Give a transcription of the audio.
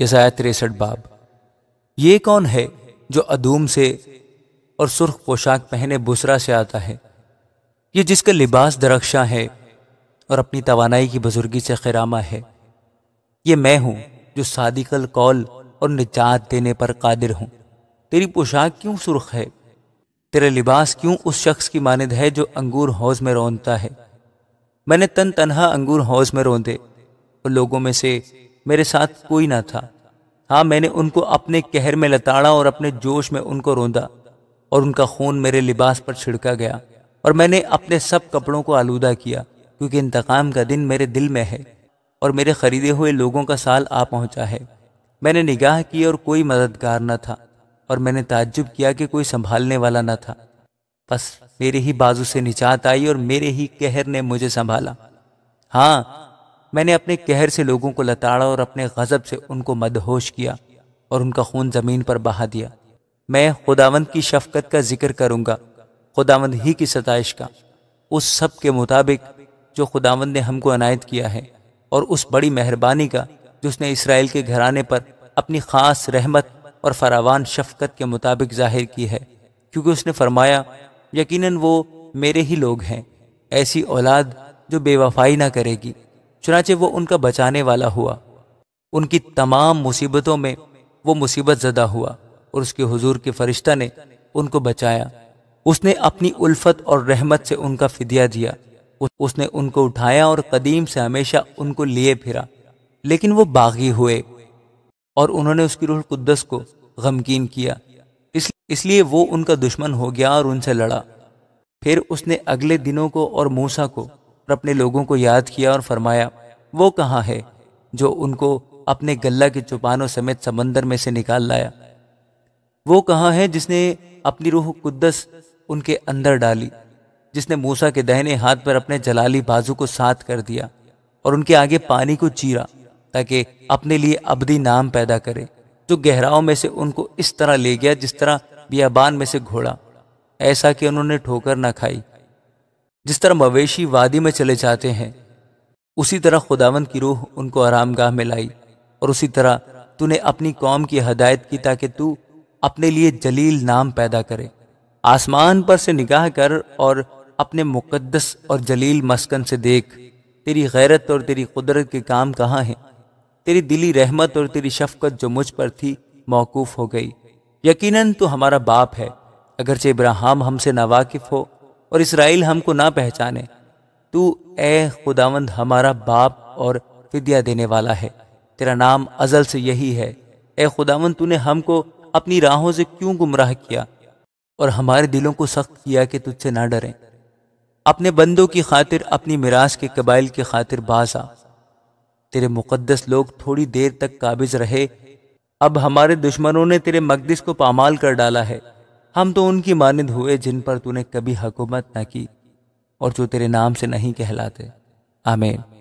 यसाया तिरसठ बाब ये कौन है जो अधूम से और सुर्ख पोशाक पहने बुसरा से आता है ये जिसका लिबास दरक्षा है और अपनी तवानाई की बुजुर्गी से खिरामा है ये मैं हूं जो सादिकल कौल और निजात देने पर कादिर हूं तेरी पोशाक क्यों सुर्ख है तेरा लिबास क्यों उस शख्स की मानद है जो अंगूर हौज में रोनता है मैंने तन तनहा अंगूर हौज में रोंदे और लोगों में से मेरे साथ कोई ना था हाँ मैंने उनको अपने कहर में लताड़ा और अपने जोश में उनको रोंदा और उनका खून मेरे लिबास पर छिड़का गया और मैंने अपने सब कपड़ों को आलूदा किया क्योंकि इंतकाम का दिन मेरे दिल में है और मेरे खरीदे हुए लोगों का साल आ पहुंचा है मैंने निगाह की और कोई मददगार न था और मैंने ताज्जुब किया कि कोई संभालने वाला न था बस मेरे ही बाजू से निचात आई और मेरे ही कहर ने मुझे संभाला हाँ मैंने अपने कहर से लोगों को लताड़ा और अपने गज़ब से उनको मदहोश किया और उनका खून ज़मीन पर बहा दिया मैं खुदावंद की शफकत का जिक्र करूँगा खुदावंद ही की सतश का उस सब के मुताबिक जो खुदावंद ने हमको अनायत किया है और उस बड़ी मेहरबानी का जिसने इसराइल के घराने पर अपनी ख़ास रहमत और फरावान शफकत के मुताबिक जाहिर की है क्योंकि उसने फरमाया यकीनन वो मेरे ही लोग हैं ऐसी औलाद जो बेवफाई ना करेगी चुनाचे वो उनका बचाने वाला हुआ उनकी तमाम मुसीबतों में वो मुसीबत ज़दा हुआ और उसके हुजूर के फरिश्ता ने उनको बचाया उसने अपनी उल्फत और रहमत से उनका फिदिया दिया उसने उनको उठाया और कदीम से हमेशा उनको लिए फिरा लेकिन वो बागी हुए और उन्होंने उसकी रूह कुद्दस को गमगीन किया इसलिए वो उनका दुश्मन हो गया और उनसे लड़ा फिर उसने अगले दिनों को और मूसा को और अपने लोगों को याद किया और फरमाया वो कहाँ है जो उनको अपने गल्ला के चुपानों समेत समंदर में से निकाल लाया वो कहाँ है जिसने अपनी रूह कुद्दस उनके अंदर डाली जिसने मूसा के दहने हाथ पर अपने जलाली बाजू को साथ कर दिया और उनके आगे पानी को चीरा ताकि अपने लिए अबदी नाम पैदा करे जो गहराओं में से उनको इस तरह ले गया जिस तरह बियाबान में से घोड़ा ऐसा कि उन्होंने ठोकर ना खाई जिस तरह मवेशी वादी में चले जाते हैं उसी तरह खुदावंद की रूह उनको आरामगाह में लाई और उसी तरह तूने अपनी कौम की हदायत की ताकि तू अपने लिए जलील नाम पैदा करे आसमान पर से निगाह कर और अपने मुकद्दस और जलील मस्कन से देख तेरी गैरत और तेरी कुदरत के काम कहाँ हैं तेरी दिली रहमत और तेरी शफकत जो मुझ पर थी मौकूफ़ हो गई यकीनन तू हमारा बाप है अगरचे इब्राहिम हमसे नावाकिफ हो और इसराइल हमको ना पहचाने तू ए खुदावंद हमारा बाप और फिदिया देने वाला है तेरा नाम अजल से यही है ए खुदावंद तूने हमको अपनी राहों से क्यों गुमराह किया और हमारे दिलों को सख्त किया कि तुझसे ना डरें अपने बंदों की खातिर अपनी मिराज के कबाइल की खातिर बाज आ तेरे मुकद्दस लोग थोड़ी देर तक काबिज रहे अब हमारे दुश्मनों ने तेरे मकदस को पामाल कर डाला है हम तो उनकी मानद हुए जिन पर तूने कभी हकूमत न की और जो तेरे नाम से नहीं कहलाते आमेर।